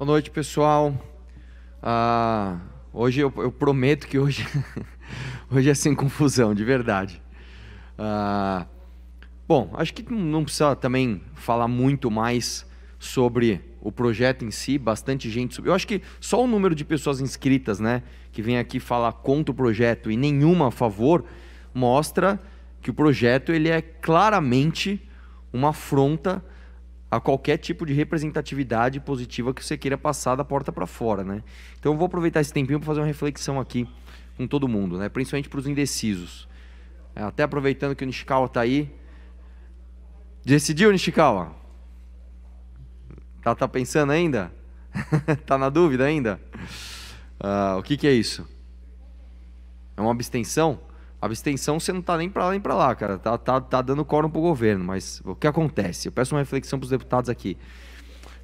Boa noite, pessoal. Ah, hoje eu, eu, prometo que hoje, hoje é sem confusão, de verdade. Ah, bom, acho que não precisa também falar muito mais sobre o projeto em si, bastante gente. Eu acho que só o número de pessoas inscritas, né, que vem aqui falar contra o projeto e nenhuma a favor, mostra que o projeto ele é claramente uma afronta a qualquer tipo de representatividade positiva que você queira passar da porta para fora, né? Então eu vou aproveitar esse tempinho para fazer uma reflexão aqui com todo mundo, né? Principalmente para os indecisos. É, até aproveitando que o Nishikawa está aí. Decidiu, Nishikawa? Tá, tá pensando ainda? tá na dúvida ainda? Uh, o que, que é isso? É uma abstenção? abstenção você não tá nem para lá nem para lá, cara. Tá, tá, tá dando quórum pro governo, mas o que acontece? Eu peço uma reflexão pros deputados aqui.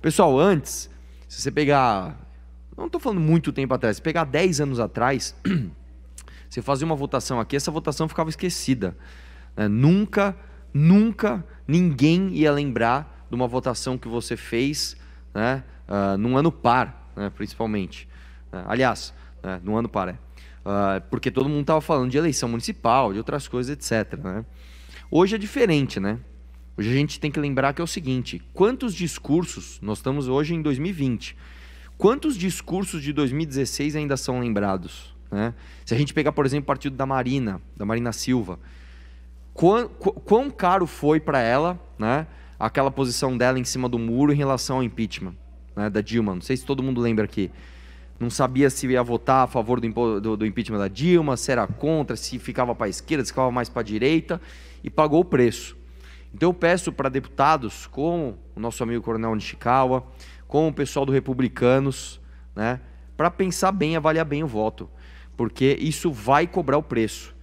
Pessoal, antes, se você pegar. Não tô falando muito tempo atrás, se pegar 10 anos atrás, você fazia uma votação aqui, essa votação ficava esquecida. Né? Nunca, nunca ninguém ia lembrar de uma votação que você fez né? Uh, num ano par, né? principalmente. Né? Aliás, né? num ano par, é. Uh, porque todo mundo estava falando de eleição municipal, de outras coisas, etc. Né? Hoje é diferente, né? Hoje a gente tem que lembrar que é o seguinte: quantos discursos, nós estamos hoje em 2020, quantos discursos de 2016 ainda são lembrados? Né? Se a gente pegar, por exemplo, o partido da Marina, da Marina Silva, quão, quão caro foi para ela né, aquela posição dela em cima do muro em relação ao impeachment né, da Dilma? Não sei se todo mundo lembra aqui não sabia se ia votar a favor do, do, do impeachment da Dilma, se era contra, se ficava para a esquerda, se ficava mais para a direita, e pagou o preço. Então eu peço para deputados como o nosso amigo Coronel Nishikawa, como o pessoal do Republicanos, né, para pensar bem, avaliar bem o voto, porque isso vai cobrar o preço.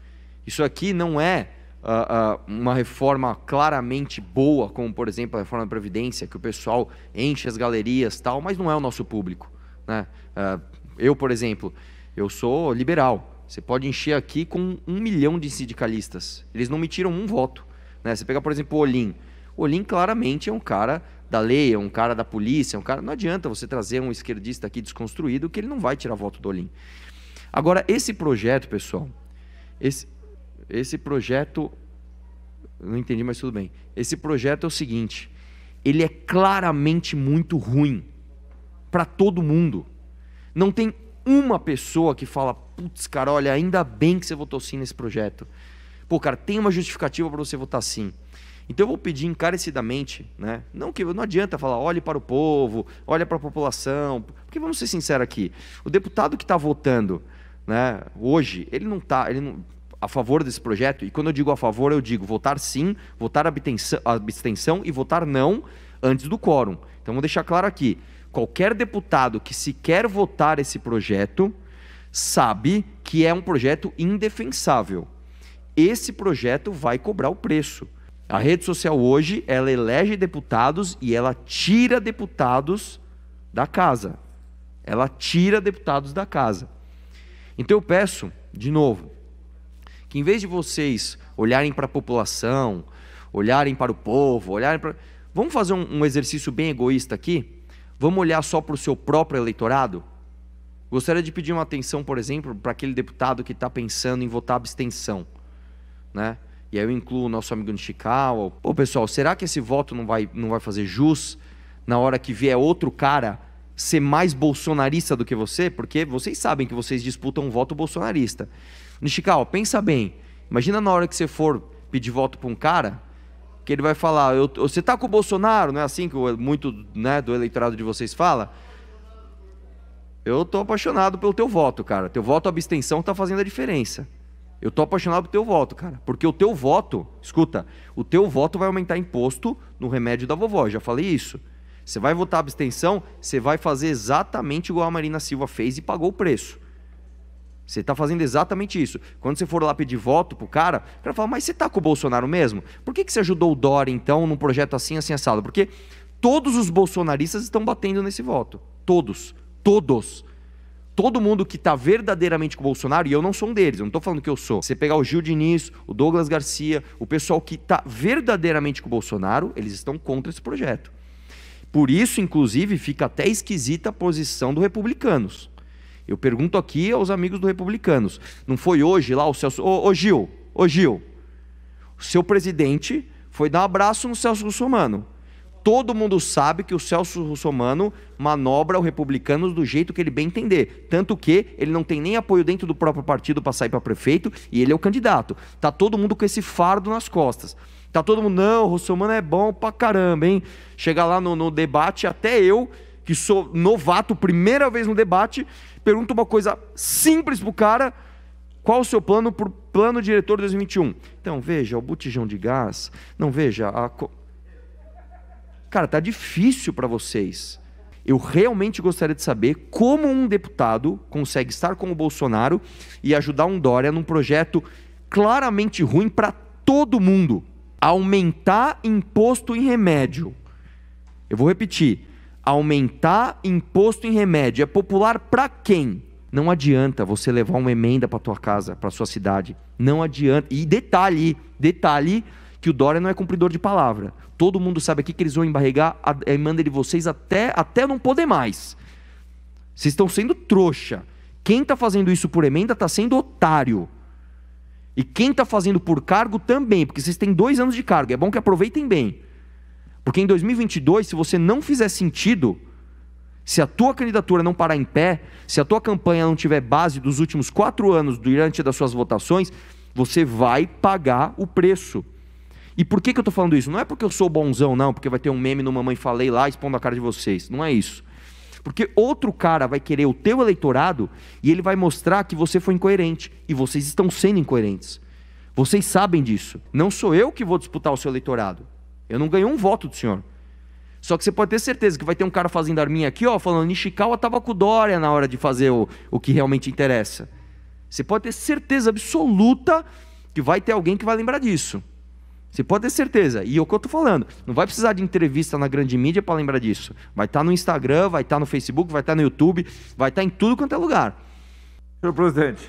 Isso aqui não é uh, uh, uma reforma claramente boa, como por exemplo a reforma da Previdência, que o pessoal enche as galerias tal, mas não é o nosso público. Né? Ah, eu, por exemplo, eu sou liberal. Você pode encher aqui com um milhão de sindicalistas. Eles não me tiram um voto. Né? Você pega, por exemplo, o Olim. O Olim claramente é um cara da lei, é um cara da polícia, é um cara. Não adianta você trazer um esquerdista aqui desconstruído que ele não vai tirar voto do Olim. Agora, esse projeto, pessoal, esse, esse projeto. Não entendi, mas tudo bem. Esse projeto é o seguinte: ele é claramente muito ruim para todo mundo. Não tem uma pessoa que fala, putz, cara, olha, ainda bem que você votou sim nesse projeto. Pô, cara, tem uma justificativa para você votar sim. Então eu vou pedir encarecidamente, né? Não que não adianta falar, olhe para o povo, olhe para a população, porque vamos ser sinceros aqui, o deputado que está votando, né, hoje, ele não está, ele não, a favor desse projeto. E quando eu digo a favor, eu digo votar sim, votar abstenção, abstenção e votar não antes do quórum. Então vou deixar claro aqui qualquer deputado que sequer votar esse projeto sabe que é um projeto indefensável. Esse projeto vai cobrar o preço. A rede social hoje, ela elege deputados e ela tira deputados da casa. Ela tira deputados da casa. Então eu peço, de novo, que em vez de vocês olharem para a população, olharem para o povo, olharem para. Vamos fazer um, um exercício bem egoísta aqui? Vamos olhar só para o seu próprio eleitorado? Gostaria de pedir uma atenção, por exemplo, para aquele deputado que está pensando em votar abstenção. Né? E aí eu incluo o nosso amigo Nishikawa. Pô, pessoal, será que esse voto não vai, não vai fazer jus na hora que vier outro cara ser mais bolsonarista do que você? Porque vocês sabem que vocês disputam um voto bolsonarista. Nishikawa, pensa bem. Imagina na hora que você for pedir voto para um cara que ele vai falar, eu, você tá com o Bolsonaro, não é assim que muito né, do eleitorado de vocês fala? Eu tô apaixonado pelo teu voto, cara. Teu voto abstenção tá fazendo a diferença. Eu tô apaixonado pelo teu voto, cara. Porque o teu voto, escuta, o teu voto vai aumentar imposto no remédio da vovó, já falei isso. Você vai votar abstenção, você vai fazer exatamente igual a Marina Silva fez e pagou o preço. Você está fazendo exatamente isso. Quando você for lá pedir voto pro cara, o cara fala, mas você está com o Bolsonaro mesmo? Por que, que você ajudou o Dória, então, num projeto assim, assim, assado? Porque todos os bolsonaristas estão batendo nesse voto. Todos. Todos. Todo mundo que está verdadeiramente com o Bolsonaro, e eu não sou um deles, eu não estou falando que eu sou. Você pegar o Gil Diniz, o Douglas Garcia, o pessoal que está verdadeiramente com o Bolsonaro, eles estão contra esse projeto. Por isso, inclusive, fica até esquisita a posição dos republicanos eu pergunto aqui aos amigos do Republicanos. Não foi hoje lá o Celso. Ô, ô Gil, ô Gil, o seu presidente foi dar um abraço no Celso Russomano. Todo mundo sabe que o Celso Russomano manobra o Republicanos do jeito que ele bem entender. Tanto que ele não tem nem apoio dentro do próprio partido para sair para prefeito e ele é o candidato. Tá todo mundo com esse fardo nas costas. Tá todo mundo, não, o Russomano é bom pra caramba, hein? Chega lá no, no debate, até eu, que sou novato, primeira vez no debate, pergunta uma coisa simples para o cara. Qual o seu plano para o plano diretor 2021? Então, veja, o botijão de gás. Não, veja. A... Cara, tá difícil para vocês. Eu realmente gostaria de saber como um deputado consegue estar com o Bolsonaro e ajudar um Dória num projeto claramente ruim para todo mundo. Aumentar imposto em remédio. Eu vou repetir Aumentar imposto em remédio é popular para quem? Não adianta você levar uma emenda para tua casa, para sua cidade. Não adianta. E detalhe, detalhe que o Dória não é cumpridor de palavra. Todo mundo sabe aqui que eles vão embarregar a emenda de vocês até, até não poder mais. Vocês estão sendo trouxa. Quem está fazendo isso por emenda está sendo otário. E quem está fazendo por cargo também, porque vocês têm dois anos de cargo. É bom que aproveitem bem. Porque em 2022, se você não fizer sentido, se a tua candidatura não parar em pé, se a tua campanha não tiver base dos últimos quatro anos durante das suas votações, você vai pagar o preço. E por que, que eu estou falando isso? Não é porque eu sou bonzão, não, porque vai ter um meme no Mamãe Falei lá expondo a cara de vocês. Não é isso. Porque outro cara vai querer o teu eleitorado e ele vai mostrar que você foi incoerente. E vocês estão sendo incoerentes. Vocês sabem disso. Não sou eu que vou disputar o seu eleitorado. Eu não ganhei um voto do senhor. Só que você pode ter certeza que vai ter um cara fazendo arminha aqui, ó, falando Nishikawa estava com Dória na hora de fazer o, o que realmente interessa. Você pode ter certeza absoluta que vai ter alguém que vai lembrar disso. Você pode ter certeza. E é o que eu estou falando. Não vai precisar de entrevista na grande mídia para lembrar disso. Vai estar tá no Instagram, vai estar tá no Facebook, vai estar tá no YouTube, vai estar tá em tudo quanto é lugar. Senhor presidente.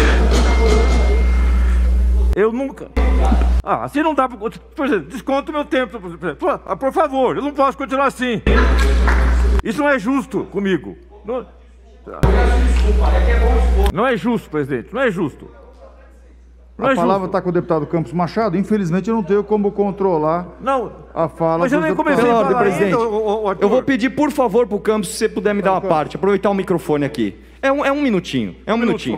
Eu nunca. Ah, assim não dá para. Por exemplo, desconto meu tempo. Por, ah, por favor, eu não posso continuar assim. Isso não é justo comigo. Não, tá. não é justo, presidente, não é justo. Não a é palavra está com o deputado Campos Machado. Infelizmente, eu não tenho como controlar não, a fala mas eu nem comecei a falar presidente, ainda, o, o Eu vou pedir, por favor, para o Campos, se você puder me dar uma parte. Aproveitar o microfone aqui. É um, é um minutinho, é um, um minutinho.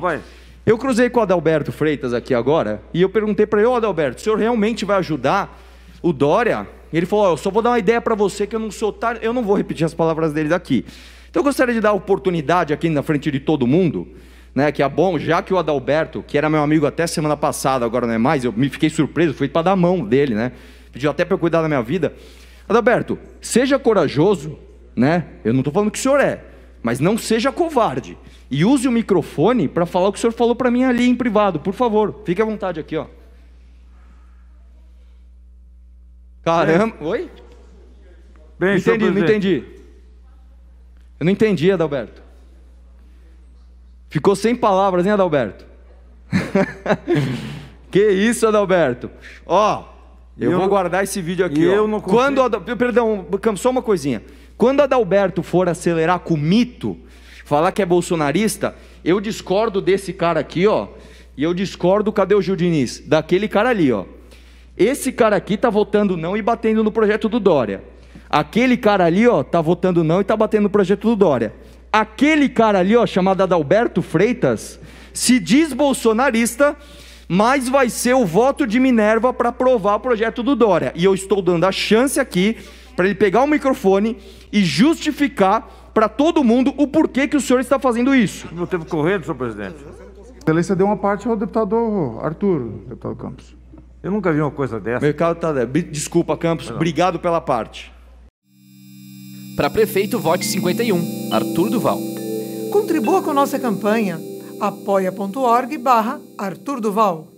Eu cruzei com o Adalberto Freitas aqui agora e eu perguntei para ele: Ô oh, Adalberto, o senhor realmente vai ajudar o Dória? E ele falou: oh, Eu só vou dar uma ideia para você que eu não sou otário. Eu não vou repetir as palavras dele daqui. Então eu gostaria de dar a oportunidade aqui na frente de todo mundo, né? Que é bom, já que o Adalberto, que era meu amigo até semana passada, agora não é mais, eu me fiquei surpreso, fui para dar a mão dele, né? Pediu até para eu cuidar da minha vida. Adalberto, seja corajoso, né? Eu não estou falando que o senhor é mas não seja covarde. E use o microfone para falar o que o senhor falou para mim ali em privado, por favor. Fique à vontade aqui, ó. Caramba, Bem, oi? Bem, não entendi, não entendi. Eu não entendi, Adalberto. Ficou sem palavras, hein, Adalberto? que isso, Adalberto? Ó, eu, eu vou guardar esse vídeo aqui. Eu ó. não consigo... Quando, Adal... perdão, só uma coisinha. Quando Adalberto for acelerar com mito, falar que é bolsonarista, eu discordo desse cara aqui, ó. E eu discordo, cadê o Gil Diniz? Daquele cara ali, ó. Esse cara aqui tá votando não e batendo no projeto do Dória. Aquele cara ali, ó, tá votando não e tá batendo no projeto do Dória. Aquele cara ali, ó, chamado Adalberto Freitas, se diz bolsonarista, mas vai ser o voto de Minerva para aprovar o projeto do Dória. E eu estou dando a chance aqui para ele pegar o microfone e justificar para todo mundo o porquê que o senhor está fazendo isso. Não teve correndo, senhor presidente? excelência deu uma parte ao deputado Arthur, deputado Campos. Eu nunca vi uma coisa dessa. Mercado tá... Desculpa, Campos. Obrigado pela parte. Para prefeito, vote 51. Arthur Duval. Contribua com nossa campanha. apoia.org barra Arthur Duval.